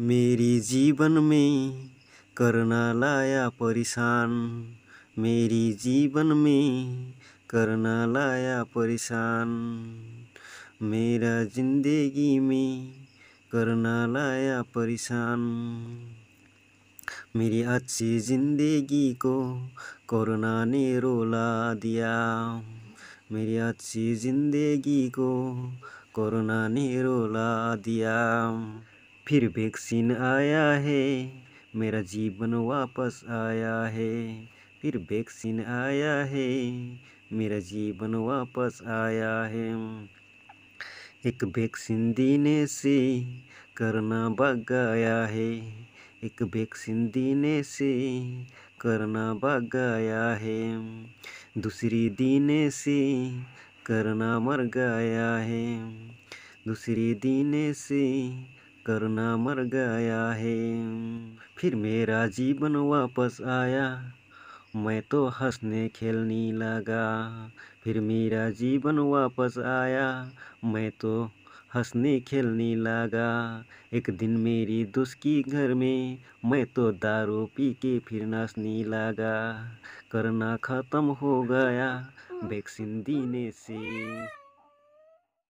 मेरी जीवन में करना लाया परेशान मेरी जीवन में करना लाया परेशान मेरा जिंदगी में करना लाया परेशान मेरी अच्छी जिंदगी को कोरोना ने रोला दिया मेरी अच्छी जिंदगी को कोरोना ने रोला दिया फिर वैक्सीन आया है मेरा जीवन वापस आया है फिर वैक्सीन आया है मेरा जीवन वापस आया है एक वैक्सीन देने से करना भाग गया है एक वैक्सीन देने से करना भाग गया है दूसरी देने से करना मर गया है दूसरी देने से करना मर गया है फिर मेरा जीवन वापस आया मैं तो हंसने खेलने लगा फिर मेरा जीवन वापस आया मैं तो हंसने खेलने लगा एक दिन मेरी दोस्त की घर में मैं तो दारू पी के फिर नाचने लगा करना ख़त्म हो गया वैक्सीन देने से